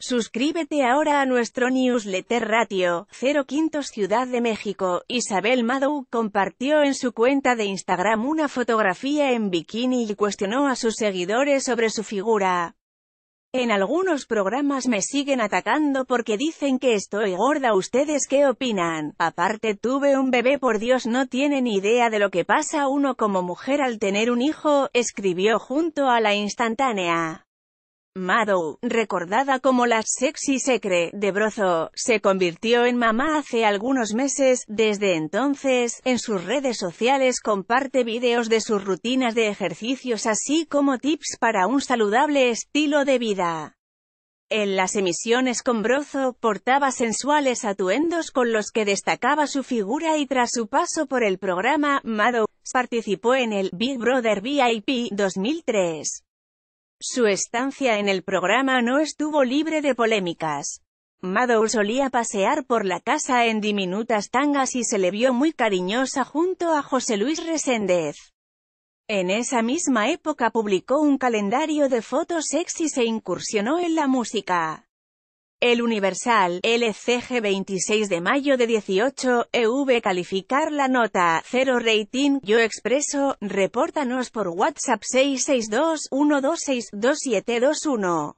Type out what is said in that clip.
Suscríbete ahora a nuestro newsletter Ratio, 05 Ciudad de México. Isabel Madou compartió en su cuenta de Instagram una fotografía en bikini y cuestionó a sus seguidores sobre su figura. En algunos programas me siguen atacando porque dicen que estoy gorda. ¿Ustedes qué opinan? Aparte tuve un bebé por Dios no tienen idea de lo que pasa uno como mujer al tener un hijo, escribió junto a la instantánea. Maddow, recordada como la sexy secre de Brozo, se convirtió en mamá hace algunos meses. Desde entonces, en sus redes sociales comparte vídeos de sus rutinas de ejercicios así como tips para un saludable estilo de vida. En las emisiones con Brozo, portaba sensuales atuendos con los que destacaba su figura y tras su paso por el programa, Maddow, participó en el Big Brother VIP 2003. Su estancia en el programa no estuvo libre de polémicas. Maddow solía pasear por la casa en diminutas tangas y se le vio muy cariñosa junto a José Luis Reséndez. En esa misma época publicó un calendario de fotos sexy y se incursionó en la música. El Universal, LCG e 26 de mayo de 18, EV calificar la nota, 0 rating, yo expreso, repórtanos por WhatsApp 662 126 2721